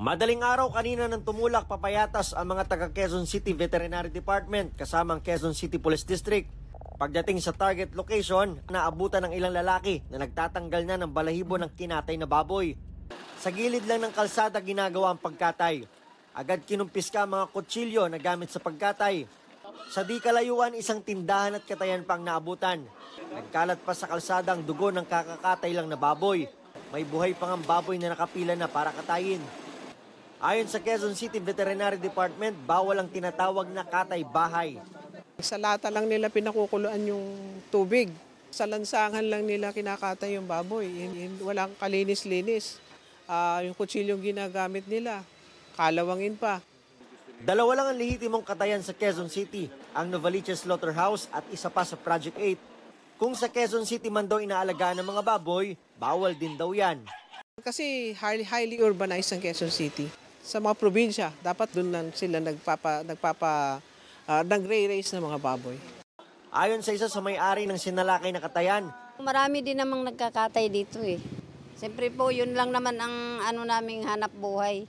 Madaling araw kanina nang tumulak papayatas ang mga taga Quezon City Veterinary Department kasama ang Quezon City Police District. Pagdating sa target location, naabutan ng ilang lalaki na nagtatanggal na ng balahibo ng kinatay na baboy. Sa gilid lang ng kalsada ginagawa ang pagkatay. Agad kinumpiska ang mga kutsilyo na gamit sa pagkatay. Sa di kalayuan, isang tindahan at katayan pang naabutan. Nagkalat pa sa kalsada ang dugo ng kakakatay lang na baboy. May buhay pang ang baboy na nakapila na para katayin. Ayon sa Quezon City Veterinary Department, bawal ang tinatawag na katay-bahay. Sa lata lang nila pinakukuluan yung tubig. Sa lansangan lang nila kinakatay yung baboy. Walang kalinis-linis. Uh, yung kutsilyong ginagamit nila, kalawangin pa. Dalawa lang ang lihitimong katayan sa Quezon City, ang Novaliches Slaughterhouse at isa pa sa Project 8. Kung sa Quezon City man daw inaalagaan ng mga baboy, bawal din daw yan. Kasi highly, highly urbanized ang Quezon City sa mga probinsya. Dapat doon lang sila nagpapa, nagpapa, uh, nagre-raise ng mga baboy. Ayon sa isa sa may-ari ng sinalakay na katayan. Marami din namang nagkakatay dito eh. Siyempre po, yun lang naman ang ano naming hanap buhay.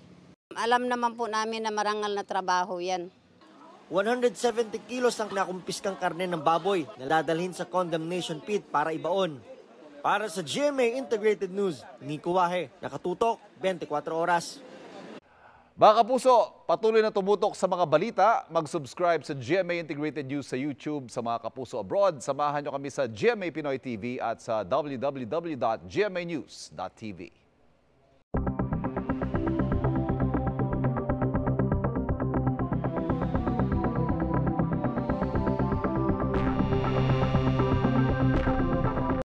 Alam naman po namin na marangal na trabaho yan. 170 kilos ang nakumpiskang karne ng baboy na dadalhin sa condemnation pit para ibaon. Para sa GMA Integrated News, Nico Wahe, nakatutok 24 oras. Mga kapuso, patuloy na tumutok sa mga balita. Mag-subscribe sa GMA Integrated News sa YouTube. Sa mga kapuso abroad, samahan nyo kami sa GMA Pinoy TV at sa www.gmanews.tv.